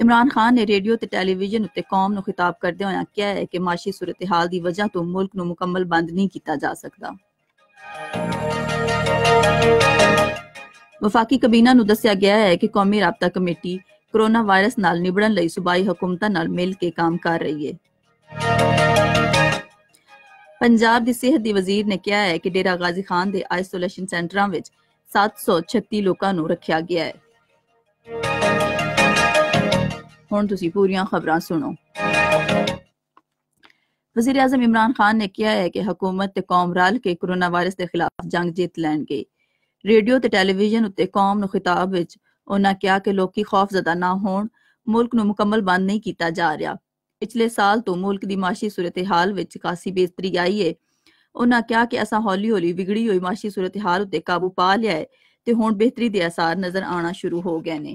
ਇਮਰਾਨ ਖਾਨ ਨੇ ਰੇਡੀਓ ਤੇ ਟੈਲੀਵਿਜ਼ਨ ਉੱਤੇ ਕੌਮ ਨੂੰ ਖਿਤਾਬ ਕਰਦੇ ਹੋਇਆ ਕਿਹਾ ਹੈ ਕਿ ਮਾਸ਼ੀ ਸੂਰਤ-ਏ-ਹਾਲ ਦੀ ਵਜ੍ਹਾ ਤੋਂ ਮੁਲਕ ਨੂੰ ਮੁਕੰਮਲ ਬੰਦ ਨਹੀਂ ਕੀਤਾ ਜਾ ਸਕਦਾ। ਵਫਾਕੀ ਕਬੀਨਾ ਨੂੰ ਦੱਸਿਆ ਗਿਆ ਹੈ ਕਿ ਕੌਮੀ ਰਾਬਤਾ ਕਮੇਟੀ ਕੋਰੋਨਾ ਵਾਇਰਸ ਨਾਲ ਨਿਬੜਨ ਲਈ ਸੂਬਾਈ ਹਕੂਮਤਾਂ ਨਾਲ ਮਿਲ ਕੇ ਕੰਮ ਕਰ ਰਹੀ ਹੈ। ਪੰਜਾਬ ਦੀ ਸਿਹਤ ਦੀ ਵਜ਼ੀਰ ਨੇ ਕਿਹਾ ਹੈ ਕਿ ਡੇਰਾ ਗਾਜ਼ੀ ਖਾਨ ਦੇ ਆਈਸੋਲੇਸ਼ਨ ਸੈਂਟਰਾਂ ਵਿੱਚ 736 ਲੋਕਾਂ ਨੂੰ ਰੱਖਿਆ ਗਿਆ ਹੈ। ہن تسی پوریاں سنو وزیر اعظم عمران خان نے کیا کیا ہے کہ کہ حکومت تے تے قوم قوم کے کرونا وائرس خلاف جنگ جیت لین گے ریڈیو ٹیلی ویژن نو نو خطاب وچ انہاں لوکی خوف زدہ نہ ہون ملک مکمل بند نہیں کیتا جا رہا پچھلے سال تو ملک دی معاشی صورتحال وچ بہتری آئی ہے انہاں کیا کہ اصا ہولی ہولی بگڑی ہوئی معاشی صورتحال قابو پا لیا ہے تے ہون بہتری دے اثار نظر آنا شروع ہو گئے نے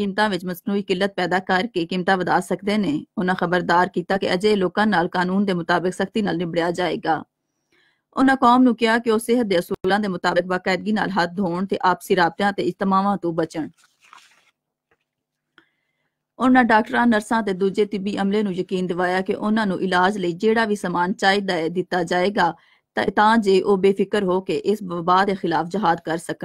خبردار استماع بچانے یقین دیا کہ ان نو علاج لائ جا بھی چاہتا ہے دا جائے گا تاج وہ بے فکر ہو کے اس وبا کے خلاف جہاد کر سک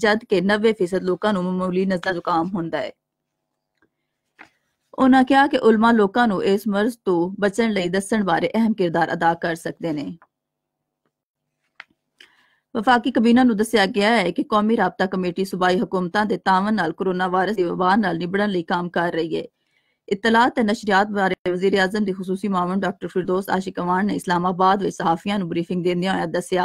ਜਦ ਕਿ ਕਿ 90% ਲੋਕਾਂ ਲੋਕਾਂ ਨੂੰ ਨੂੰ ਮਾਮੂਲੀ ਨਜ਼ਲਾ ਜ਼ੁਕਾਮ ਹੁੰਦਾ ਹੈ ਉਹਨਾਂ ਕਿਹਾ ਉਲਮਾ ਇਸ ਮਰਜ਼ ਤੋਂ ਬਚਣ ਲਈ ਦੱਸਣ ਬਾਰੇ ਅਹਿਮ ਕਿਰਦਾਰ ਅਦਾ ਕਰ ਸਕਦੇ ਨੇ وفاقی کام صوبائی حکومت کرونا وائرس وب نشریات بارے وزیر اعظم دی خصوصی معاون ڈاکٹر فردوس آشک نے اسلام آباد وچ صحافیاں نو بریفنگ دیندیاں ہویا دسیا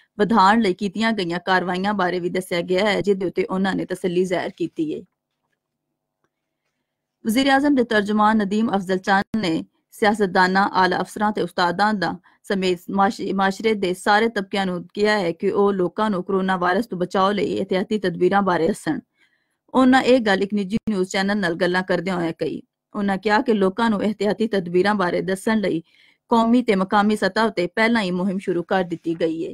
ਵਧਾਉਣ ਲਈ ਕੀਤੀਆਂ ਗਈਆਂ ਕਾਰਵਾਈਆਂ ਬਾਰੇ ਵੀ ਦੱਸਿਆ ਗਿਆ ਹੈ ਹੈ ਜਿਸ ਦੇ ਉੱਤੇ ਉਹਨਾਂ ਨੇ ਤਸੱਲੀ ਜ਼ਾਹਿਰ ਕੀਤੀ وزیر اعظم ترجمان ندیم افضل نے سیاستداناں اعلی افسراں تے استاداں دا سمیت معاشرے دے سارے طبقیاں نوں کیا ہے کہ او لوکاں نوں کرونا وائرس کو بچاؤ لئی احتیاطی تدبیراں بارے دسن دس یہ گل ایک نیجی نیوز چینل گلا کرتی تدبیر بارے دسن لئے قومی تقامی سطح پہلے ہی مہم شروع کر دی گئی ہے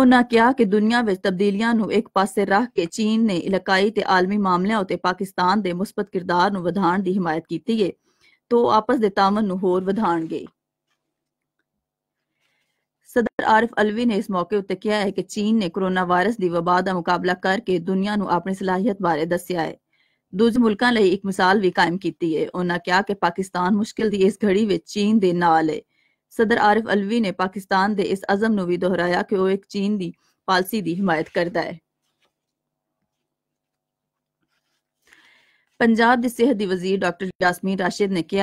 انہ کیا کہ دنیا تبدیلیاں نو ایک پاسے رکھ کے چین نے علاقائی تے عالمی معاملے معاملوں پاکستان دے مثبت کردار نو ودھان دی حمایت کی تو آپس دے تامن نو ہور ودھان ندا صدر عارف الوی نے اس موقع اتنے کیا ہے کہ چین نے کرونا وائرس دی وبا کا مقابلہ کر کے دنیا نو نی صلاحیت بارے دسیا ہے دوج ملکا ایک مثال بھی قائم کی انہوں نے کیا کہ پاکستان مشکل دی اس گھڑی گڑی چین دے نا ہے صدر عارف الوی نے پاکستان دے اس عزم نو بھی دہرایا کہ وہ ایک چین دی دی پالسی حمایت ہے ہے پنجاب دی دی صحت وزیر ڈاکٹر یاسمین راشد نے کہ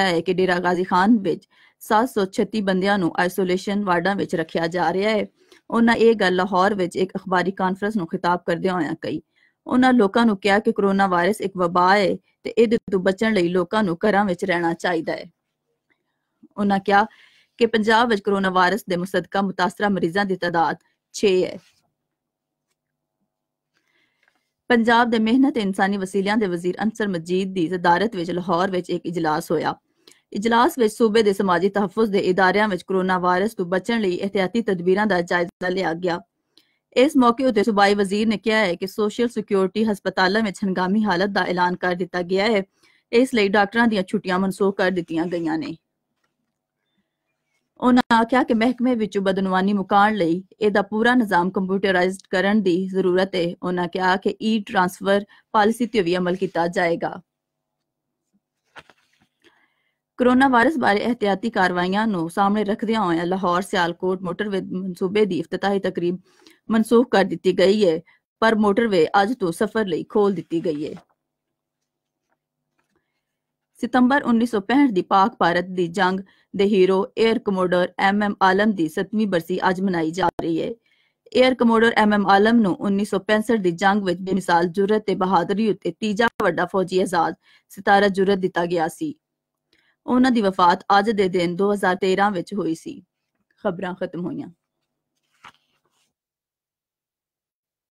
غازی خان وچ 736 بندیاں نو آئسولیشن وارڈاں وچ رکھیا جا رہا ہے انہاں انہوں گل لاہور وچ ایک اخباری کانفرنس نو خطاب کردے ہویاں انہاں لوکاں نو کردی کہ کرونا وائرس ایک وبا ہے تے تو بچن لئی لوکاں نو گھراں وچ رہنا چاہیدا ہے انہاں کیا کہ پا کر بچان لدبیر جائزہ لیا گیا اس موقع صوبائی وزیر نے کیا ہے کہ سوشل سکیوٹی ہسپتال ہنگامی حالت کا اعلان کر دیا گیا ہے اس لیے ڈاکٹر دیا چھٹیاں منسوخ کر دیا گئی نے ਉਹਨਾਂ ਆਖਿਆ ਕਿ ਮਹਿਕਮੇ ਵਿੱਚ ਬਦਨਵਾਨੀ ਮੁਕਾਣ ਲਈ ਇਹਦਾ ਪੂਰਾ ਨਿਜ਼ਾਮ ਕੰਪਿਊਟਰਾਈਜ਼ਡ ਕਰਨ ਦੀ ਜ਼ਰੂਰਤ ਹੈ ਉਹਨਾਂ ਕਿਹਾ ਕਿ ਈ ਟ੍ਰਾਂਸਫਰ ਪਾਲਿਸੀ ਤੇ ਵੀ ਅਮਲ ਕੀਤਾ ਜਾਏਗਾ ਕਰੋਨਾ ਵਾਇਰਸ ਬਾਰੇ ਇhtiyati ਕਾਰਵਾਈਆਂ ਨੂੰ ਸਾਹਮਣੇ ਰੱਖਦਿਆਂ ਹੋਇਆਂ ਲਾਹੌਰ ਸਿਆਲਕੋਟ ਮੋਟਰਵੇ ਮਨਸੂਬੇ ਦੀ ਇਫਤਤਾਹੀ ਤਕਰੀਬ ਮਨਸੂਖ ਕਰ ਦਿੱਤੀ ਗਈ ਹੈ ਪਰ ਮੋਟਰਵੇ ਅੱਜ ਤੋਂ ਸਫ਼ਰ ਲਈ ਖੋਲ ਦਿੱਤੀ ਗਈ ਹੈ 1965 جنگ بے مثال جرت بہادری تیزا واڈا فوجی اعزاز ستارہ جورت دتا گیا وفات آج دن دو ہزار تیرہ ہوئی سی خبر ختم ہوئی